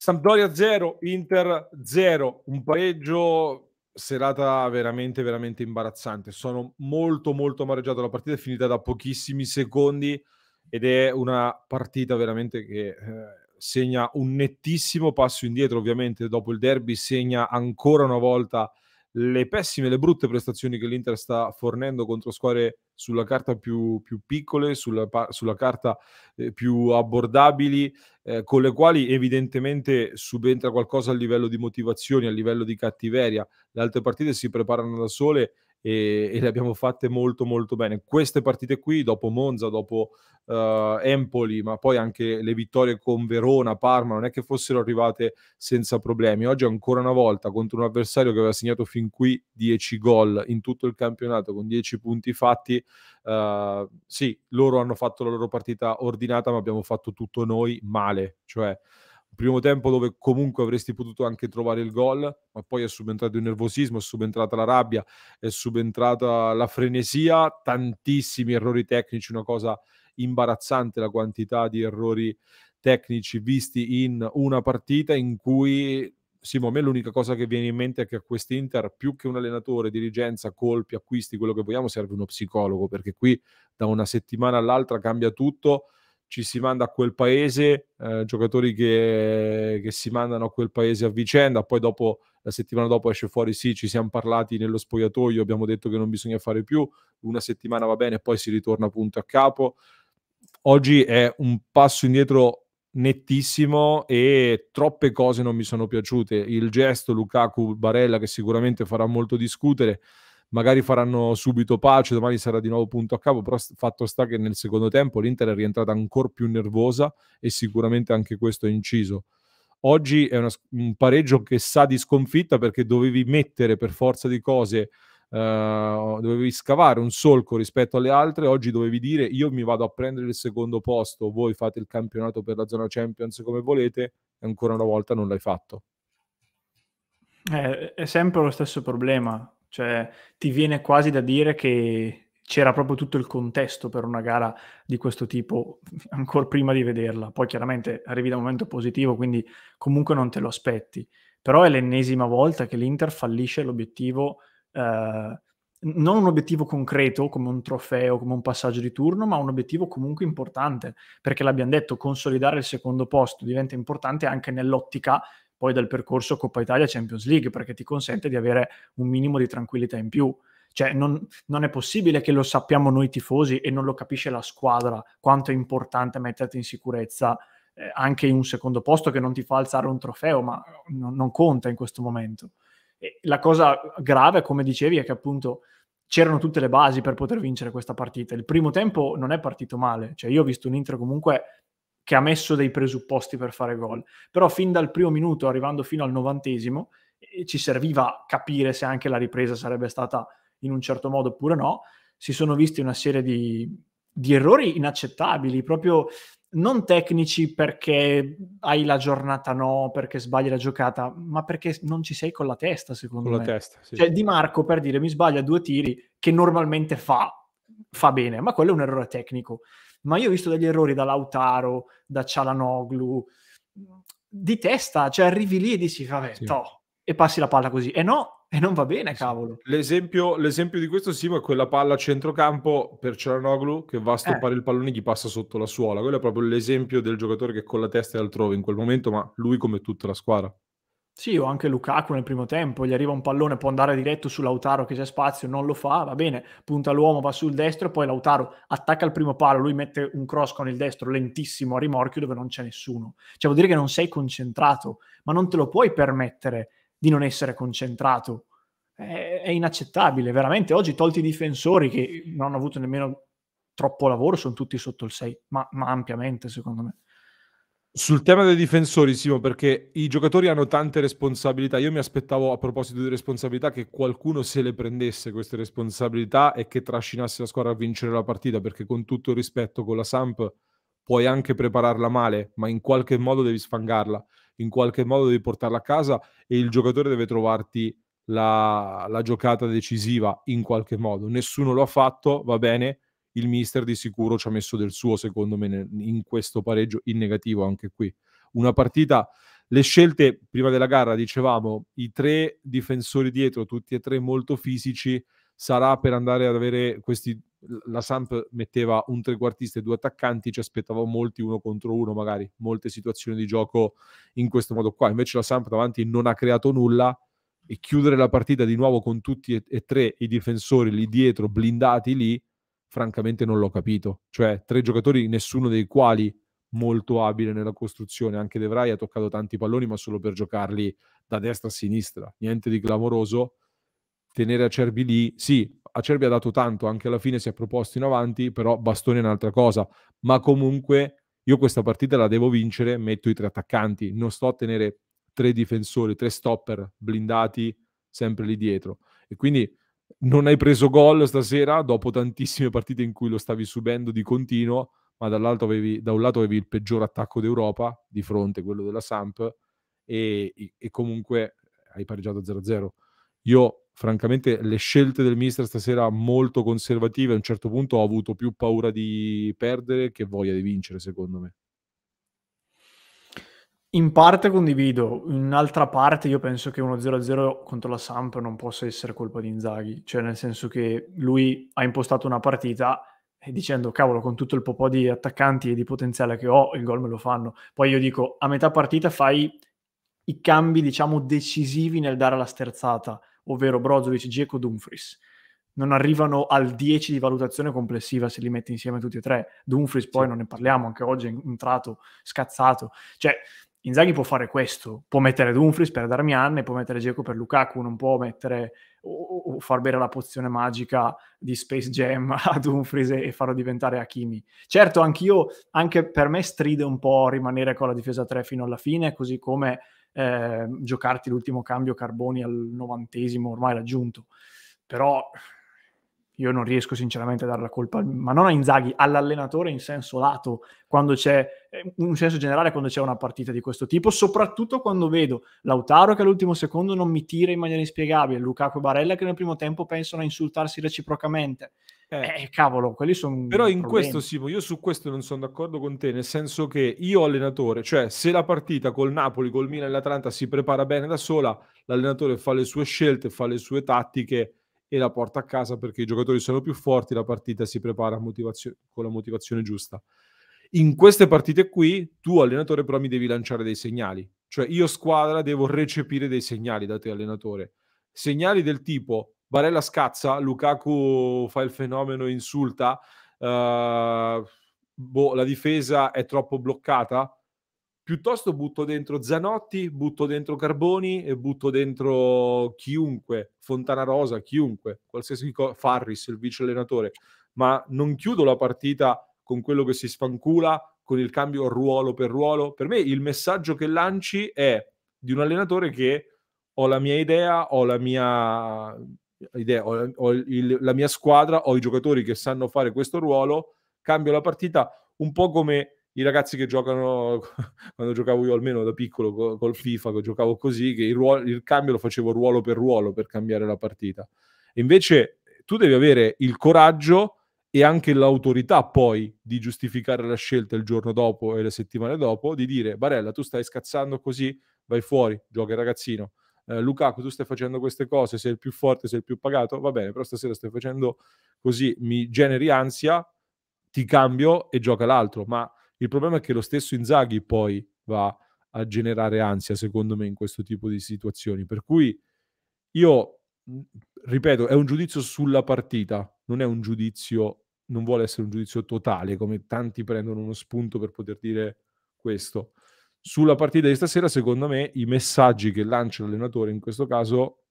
Sampdoria 0, Inter 0, un pareggio, serata veramente, veramente imbarazzante. Sono molto, molto amareggiato. La partita è finita da pochissimi secondi ed è una partita veramente che eh, segna un nettissimo passo indietro, ovviamente, dopo il derby segna ancora una volta le pessime, le brutte prestazioni che l'Inter sta fornendo contro squadre sulla carta più, più piccole, sulla, sulla carta eh, più abbordabili, eh, con le quali evidentemente subentra qualcosa a livello di motivazioni, a livello di cattiveria. Le altre partite si preparano da sole e, e, le abbiamo fatte molto molto bene. Queste partite qui, dopo Monza, dopo uh, Empoli, ma poi anche le vittorie con Verona, Parma, non è che fossero arrivate senza problemi. Oggi ancora una volta contro un avversario che aveva segnato fin qui 10 gol in tutto il campionato con 10 punti fatti, uh, sì, loro hanno fatto la loro partita ordinata, ma abbiamo fatto tutto noi male, cioè primo tempo dove comunque avresti potuto anche trovare il gol, ma poi è subentrato il nervosismo, è subentrata la rabbia, è subentrata la frenesia, tantissimi errori tecnici, una cosa imbarazzante la quantità di errori tecnici visti in una partita in cui Simo, a me l'unica cosa che viene in mente è che a quest'Inter, più che un allenatore, dirigenza, colpi, acquisti, quello che vogliamo, serve uno psicologo, perché qui da una settimana all'altra cambia tutto ci si manda a quel paese, eh, giocatori che, che, si mandano a quel paese a vicenda, poi dopo la settimana dopo esce fuori sì, ci siamo parlati nello spogliatoio, abbiamo detto che non bisogna fare più, una settimana va bene, poi si ritorna punto a capo. Oggi è un passo indietro nettissimo e troppe cose non mi sono piaciute. Il gesto Lukaku Barella che sicuramente farà molto discutere, magari faranno subito pace, domani sarà di nuovo punto a capo, però fatto sta che nel secondo tempo l'Inter è rientrata ancora più nervosa e sicuramente anche questo è inciso. Oggi è una, un pareggio che sa di sconfitta perché dovevi mettere per forza di cose, eh, dovevi scavare un solco rispetto alle altre, oggi dovevi dire io mi vado a prendere il secondo posto, voi fate il campionato per la zona Champions come volete e ancora una volta non l'hai fatto. Eh, è sempre lo stesso problema cioè, ti viene quasi da dire che c'era proprio tutto il contesto per una gara di questo tipo ancora prima di vederla. Poi chiaramente arrivi da un momento positivo, quindi comunque non te lo aspetti. Però è l'ennesima volta che l'Inter fallisce l'obiettivo, eh, non un obiettivo concreto come un trofeo, come un passaggio di turno, ma un obiettivo comunque importante, perché l'abbiamo detto, consolidare il secondo posto diventa importante anche nell'ottica poi dal percorso Coppa Italia Champions League, perché ti consente di avere un minimo di tranquillità in più. Cioè, non, non, è possibile che lo sappiamo noi tifosi e non lo capisce la squadra quanto è importante metterti in sicurezza eh, anche in un secondo posto che non ti fa alzare un trofeo, ma non, non conta in questo momento. E la cosa grave, come dicevi, è che appunto c'erano tutte le basi per poter vincere questa partita. Il primo tempo non è partito male, cioè io ho visto un Inter comunque che ha messo dei presupposti per fare gol. Però fin dal primo minuto, arrivando fino al novantesimo, eh, ci serviva capire se anche la ripresa sarebbe stata in un certo modo oppure no. Si sono visti una serie di, di errori inaccettabili, proprio non tecnici perché hai la giornata no, perché sbagli la giocata, ma perché non ci sei con la testa, secondo con me. Con la testa, sì. Cioè Di Marco, per dire, mi sbaglia due tiri che normalmente fa, fa bene, ma quello è un errore tecnico ma io ho visto degli errori da Lautaro, da Cialanoglu, di testa, cioè arrivi lì e dici, vabbè, sì. to, e passi la palla così. E no, e non va bene, cavolo. L'esempio, l'esempio di questo sì, ma quella palla a centrocampo per Cialanoglu che va a eh. stoppare eh. il pallone e gli passa sotto la suola. Quello è proprio l'esempio del giocatore che con la testa è altrove in quel momento, ma lui come tutta la squadra. Sì, o anche Lukaku nel primo tempo, gli arriva un pallone, può andare diretto su Lautaro che c'è spazio, non lo fa, va bene, punta l'uomo, va sul destro, poi Lautaro attacca il primo palo, lui mette un cross con il destro lentissimo a rimorchio dove non c'è nessuno. Cioè vuol dire che non sei concentrato, ma non te lo puoi permettere di non essere concentrato. È, è inaccettabile, veramente. Oggi tolti i difensori che non hanno avuto nemmeno troppo lavoro, sono tutti sotto il 6, ma, ma ampiamente secondo me. Sul tema dei difensori, Simo, perché i giocatori hanno tante responsabilità. Io mi aspettavo, a proposito di responsabilità, che qualcuno se le prendesse queste responsabilità e che trascinasse la squadra a vincere la partita, perché con tutto il rispetto con la Samp puoi anche prepararla male, ma in qualche modo devi sfangarla, in qualche modo devi portarla a casa e il giocatore deve trovarti la, la giocata decisiva in qualche modo. Nessuno lo ha fatto, va bene, il mister di sicuro ci ha messo del suo, secondo me, in questo pareggio in negativo anche qui. Una partita, le scelte prima della gara, dicevamo, i tre difensori dietro, tutti e tre molto fisici, sarà per andare ad avere questi... La Samp metteva un trequartista e due attaccanti, ci aspettavamo molti uno contro uno, magari molte situazioni di gioco in questo modo qua. Invece la Samp davanti non ha creato nulla e chiudere la partita di nuovo con tutti e, tre i difensori lì dietro, blindati lì, francamente non l'ho capito. Cioè, tre giocatori, nessuno dei quali molto abile nella costruzione. Anche De Vrij ha toccato tanti palloni, ma solo per giocarli da destra a sinistra. Niente di clamoroso. Tenere Acerbi lì, sì, Acerbi ha dato tanto, anche alla fine si è proposto in avanti, però Bastoni è un'altra cosa. Ma comunque io questa partita la devo vincere, metto i tre attaccanti, non sto a tenere tre difensori, tre stopper blindati sempre lì dietro. E quindi non hai preso gol stasera dopo tantissime partite in cui lo stavi subendo di continuo, ma avevi, da un lato avevi il peggior attacco d'Europa di fronte quello della Samp e, e comunque hai pareggiato 0-0. Io francamente le scelte del mister stasera molto conservative, a un certo punto ho avuto più paura di perdere che voglia di vincere, secondo me. In parte condivido, in altra parte io penso che uno 0-0 contro la Samp non possa essere colpa di Inzaghi, cioè nel senso che lui ha impostato una partita eh, dicendo cavolo con tutto il popò di attaccanti e di potenziale che ho il gol me lo fanno. Poi io dico a metà partita fai i cambi diciamo decisivi nel dare la sterzata, ovvero Brozovic, Geco, Dumfries. Non arrivano al 10 di valutazione complessiva se li metti insieme tutti e tre. Dumfries poi sì. non ne parliamo, anche oggi è entrato, scazzato. Cioè Inzaghi può fare questo, può mettere Dumfries per Darmian e può mettere Geco per Lukaku, non può mettere o, o, far bere la pozione magica di Space Jam a Dumfries e, e farlo diventare Hakimi. Certo, anch'io, anche per me stride un po' rimanere con la difesa 3 fino alla fine, così come eh, giocarti l'ultimo cambio Carboni al novantesimo ormai raggiunto. Però io non riesco sinceramente a dare la colpa, ma non a Inzaghi, all'allenatore in senso lato, quando c'è, in eh, senso generale quando c'è una partita di questo tipo, soprattutto quando vedo Lautaro che all'ultimo secondo non mi tira in maniera inspiegabile, Lukaku e Barella che nel primo tempo pensano a insultarsi reciprocamente. Eh, eh cavolo, quelli sono... Però in problemi. questo Simo, io su questo non sono d'accordo con te, nel senso che io allenatore, cioè se la partita col Napoli, col Milan e l'Atalanta si prepara bene da sola, l'allenatore fa le sue scelte, fa le sue tattiche e la porta a casa perché i giocatori sono più forti, la partita si prepara motivazio- con la motivazione giusta. In queste partite qui, tu allenatore però mi devi lanciare dei segnali, cioè io squadra devo recepire dei segnali da te allenatore, segnali del tipo Barella scazza, Lukaku fa il fenomeno, insulta, uh, boh, la difesa è troppo bloccata, piuttosto butto dentro Zanotti, butto dentro Carboni e butto dentro chiunque, Fontana Rosa, chiunque, qualsiasi cosa, Farris, il vice allenatore, ma non chiudo la partita con quello che si sfancula, con il cambio ruolo per ruolo. Per me il messaggio che lanci è di un allenatore che ho la mia idea, ho la mia, idea, ho, ho il, la mia squadra, ho i giocatori che sanno fare questo ruolo, cambio la partita un po' come i ragazzi che giocano quando giocavo io almeno da piccolo col, FIFA, che giocavo così, che il, ruolo, il, cambio lo facevo ruolo per ruolo per cambiare la partita. invece tu devi avere il coraggio e anche l'autorità poi di giustificare la scelta il giorno dopo e le settimane dopo, di dire Barella tu stai scazzando così, vai fuori, gioca il ragazzino. Eh, Lukaku, tu stai facendo queste cose, sei il più forte, sei il più pagato, va bene, però stasera stai facendo così, mi generi ansia, ti cambio e gioca l'altro, ma il problema è che lo stesso Inzaghi poi va a generare ansia, secondo me, in questo tipo di situazioni. Per cui io, ripeto, è un giudizio sulla partita, non è un giudizio, non vuole essere un giudizio totale, come tanti prendono uno spunto per poter dire questo. Sulla partita di stasera, secondo me, i messaggi che lancia l'allenatore in questo caso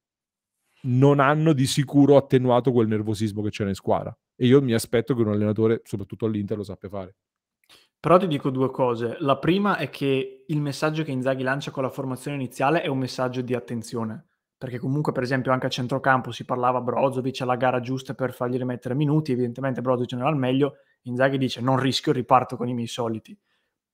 non hanno di sicuro attenuato quel nervosismo che c'è in squadra. E io mi aspetto che un allenatore, soprattutto all'Inter, lo sappia fare. Però ti dico due cose. La prima è che il messaggio che Inzaghi lancia con la formazione iniziale è un messaggio di attenzione, perché comunque per esempio anche a centrocampo si parlava Brozovic alla gara giusta per fargli rimettere minuti, evidentemente Brozovic non era al meglio, Inzaghi dice non rischio, riparto con i miei soliti.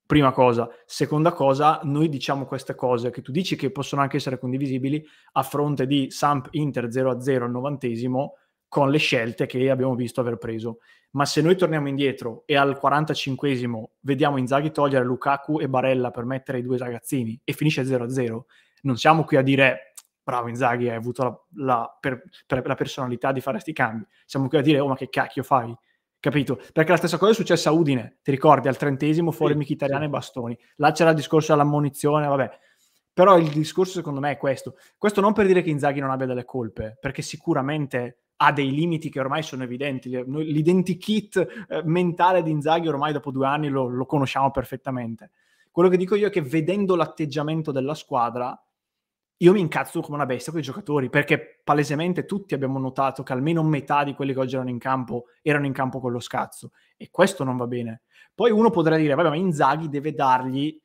Prima cosa. Seconda cosa, noi diciamo queste cose che tu dici che possono anche essere condivisibili a fronte di Samp Inter 0-0 al novantesimo con le scelte che abbiamo visto aver preso ma se noi torniamo indietro e al 45esimo vediamo Inzaghi togliere Lukaku e Barella per mettere i due ragazzini e finisce 0-0, non siamo qui a dire bravo Inzaghi hai avuto la, la, per, per la personalità di fare questi cambi, siamo qui a dire oh ma che cacchio fai, capito? Perché la stessa cosa è successa a Udine, ti ricordi al trentesimo fuori sì, Michitariano sì. e Bastoni, là c'era il discorso dell'ammonizione, vabbè, però il discorso secondo me è questo, questo non per dire che Inzaghi non abbia delle colpe, perché sicuramente ha dei limiti che ormai sono evidenti. L'identikit eh, mentale di Inzaghi ormai dopo due anni lo, lo conosciamo perfettamente. Quello che dico io è che vedendo l'atteggiamento della squadra, io mi incazzo come una bestia con i giocatori, perché palesemente tutti abbiamo notato che almeno metà di quelli che oggi erano in campo erano in campo con lo scazzo, e questo non va bene. Poi uno potrà dire, vabbè, ma Inzaghi deve dargli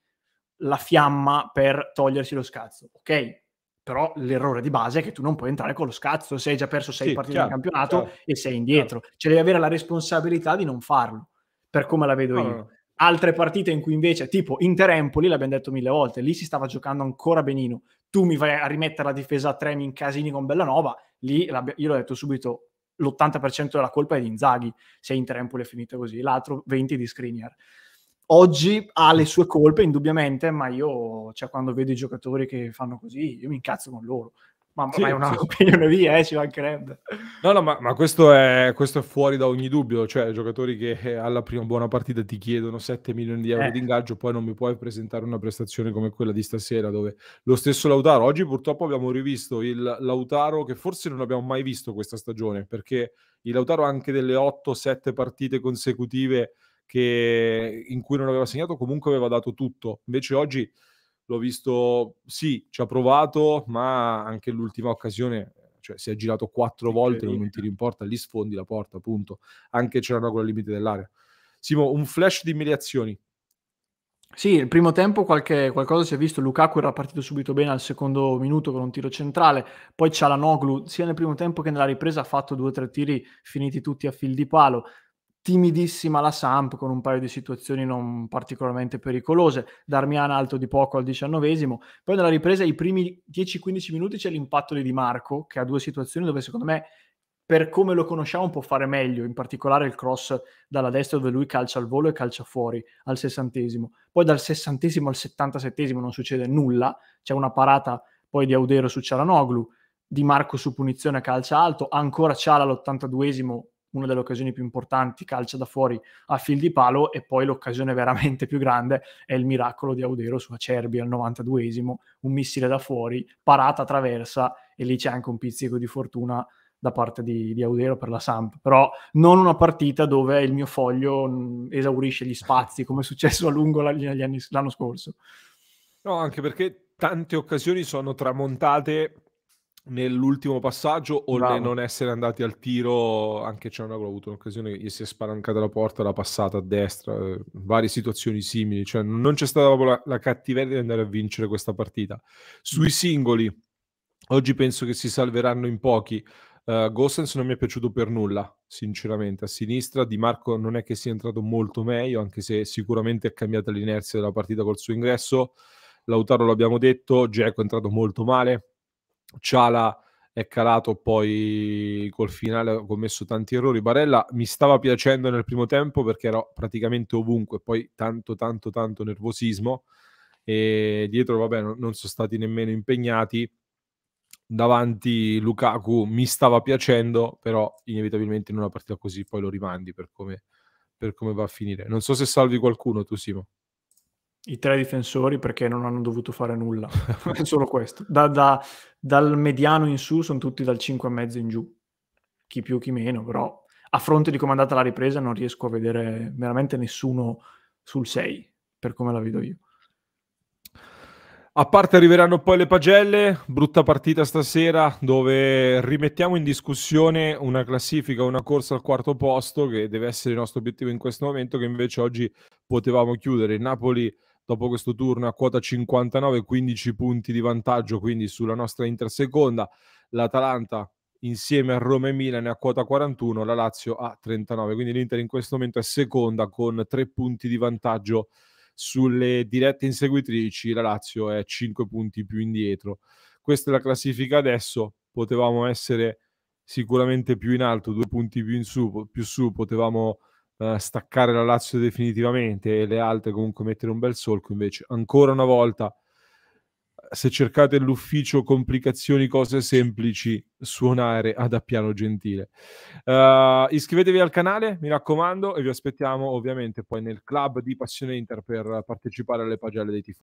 la fiamma per togliersi lo scazzo. Ok, però l'errore di base è che tu non puoi entrare con lo scazzo se hai già perso sei sì, partite chiaro, del campionato chiaro, e sei indietro. Chiaro. Cioè devi avere la responsabilità di non farlo, per come la vedo allora. io. Altre partite in cui invece, tipo Inter-Empoli, l'abbiamo detto mille volte, lì si stava giocando ancora benino. Tu mi vai a rimettere la difesa a tre in casini con Bellanova, lì io l'ho detto subito, l'80% della colpa è di Inzaghi, se Inter-Empoli è finita così, l'altro 20% di Skriniar oggi ha le sue colpe indubbiamente, ma io, cioè, quando vedo i giocatori che fanno così, io mi incazzo con loro. Ma, sì, ma è un'opinione sì. mia, eh, ci mancherebbe. No, no, ma, ma questo, è, questo, è, fuori da ogni dubbio. Cioè, giocatori che eh, alla prima buona partita ti chiedono 7 milioni di euro eh. di ingaggio, poi non mi puoi presentare una prestazione come quella di stasera, dove lo stesso Lautaro, oggi purtroppo abbiamo rivisto il Lautaro che forse non abbiamo mai visto questa stagione, perché il Lautaro anche delle 8-7 partite consecutive che, in cui non aveva segnato, comunque aveva dato tutto. Invece oggi l'ho visto, sì, ci ha provato, ma anche l'ultima occasione, cioè si è girato quattro volte, non ti rimporta, in lì sfondi la porta, appunto. Anche c'era una con il limite dell'area. Simo, un flash di immediazioni. Sì, il primo tempo qualche, qualcosa si è visto, Lukaku era partito subito bene al secondo minuto con un tiro centrale, poi Cialanoglu sia nel primo tempo che nella ripresa ha fatto due o tre tiri finiti tutti a fil di palo, timidissima la Samp con un paio di situazioni non particolarmente pericolose, Darmian alto di poco al diciannovesimo, poi nella ripresa i primi 10-15 minuti c'è l'impatto di Di Marco che ha due situazioni dove secondo me per come lo conosciamo può fare meglio, in particolare il cross dalla destra dove lui calcia al volo e calcia fuori al sessantesimo, poi dal sessantesimo al settantasettesimo non succede nulla, c'è una parata poi di Audero su Cialanoglu, Di Marco su punizione calcia alto, ancora Ciala all'82esimo una delle occasioni più importanti, calcia da fuori a fil di palo e poi l'occasione veramente più grande è il miracolo di Audero su Acerbi al 92esimo, un missile da fuori, parata traversa e lì c'è anche un pizzico di fortuna da parte di, di, Audero per la Samp, però non una partita dove il mio foglio mm, esaurisce gli spazi come è successo a lungo anni, l'anno scorso. No, anche perché tante occasioni sono tramontate nell'ultimo passaggio o Bravo. nel non essere andati al tiro, anche Cianoglu cioè, ha avuto un'occasione gli si è spalancata la porta, la passata a destra, eh, varie situazioni simili, cioè non c'è stata proprio la, la, cattiveria di andare a vincere questa partita. Sui singoli, oggi penso che si salveranno in pochi. Uh, Gossens non mi è piaciuto per nulla, sinceramente. A sinistra Di Marco non è che sia entrato molto meglio, anche se sicuramente è cambiata l'inerzia della partita col suo ingresso. Lautaro l'abbiamo detto, Geco è entrato molto male, Ciala è calato poi col finale, ha commesso tanti errori. Barella mi stava piacendo nel primo tempo perché ero praticamente ovunque, poi tanto, tanto, tanto nervosismo. E dietro, vabbè, non, non sono stati nemmeno impegnati. Davanti Lukaku mi stava piacendo, però inevitabilmente in una partita così poi lo rimandi per come, per come va a finire. Non so se salvi qualcuno, tu Simo i tre difensori perché non hanno dovuto fare nulla, solo questo. Da, da, dal mediano in su sono tutti dal 5 e mezzo in giù, chi più chi meno, però a fronte di come è andata la ripresa non riesco a vedere veramente nessuno sul 6, per come la vedo io. A parte arriveranno poi le pagelle, brutta partita stasera dove rimettiamo in discussione una classifica, una corsa al quarto posto che deve essere il nostro obiettivo in questo momento che invece oggi potevamo chiudere. Il Napoli dopo questo turno a quota 59, 15 punti di vantaggio, quindi sulla nostra Inter seconda, L'Atalanta insieme a Roma e Milan è a quota 41, la Lazio a 39. Quindi l'Inter in questo momento è seconda con 3 punti di vantaggio sulle dirette inseguitrici, la Lazio è 5 punti più indietro. Questa è la classifica adesso, potevamo essere sicuramente più in alto, due punti più in su, più su potevamo eh, staccare la Lazio definitivamente e le altre comunque mettere un bel solco, invece ancora una volta se cercate l'ufficio complicazioni, cose semplici, suonare ad Appiano Gentile. Uh, iscrivetevi al canale, mi raccomando, e vi aspettiamo ovviamente poi nel club di Passione Inter per partecipare alle pagelle dei tifosi.